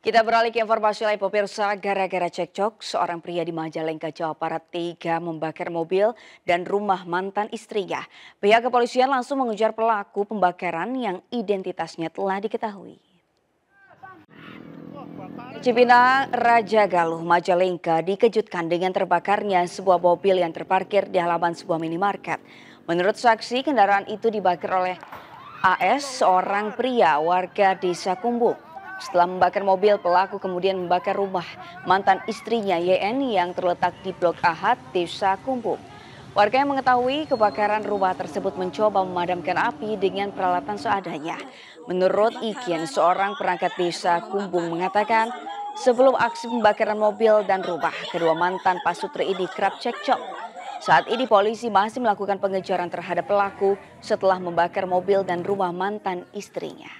Kita beralih ke informasi lain pemirsa, gara-gara cekcok, seorang pria di Majalengka, Jawa Barat tiga membakar mobil dan rumah mantan istrinya. Pihak kepolisian langsung mengejar pelaku pembakaran yang identitasnya telah diketahui. Cipinang Raja Galuh Majalengka dikejutkan dengan terbakarnya sebuah mobil yang terparkir di halaman sebuah minimarket. Menurut saksi, kendaraan itu dibakar oleh AS, seorang pria warga desa Kumbung. Setelah membakar mobil, pelaku kemudian membakar rumah mantan istrinya YN yang terletak di Blok Ahad, Desa Kumpung. Warga yang mengetahui kebakaran rumah tersebut mencoba memadamkan api dengan peralatan seadanya. Menurut Ikin, seorang perangkat desa Kumbung mengatakan, sebelum aksi pembakaran mobil dan rumah, kedua mantan pasutri ini kerap cekcok. Saat ini polisi masih melakukan pengejaran terhadap pelaku setelah membakar mobil dan rumah mantan istrinya.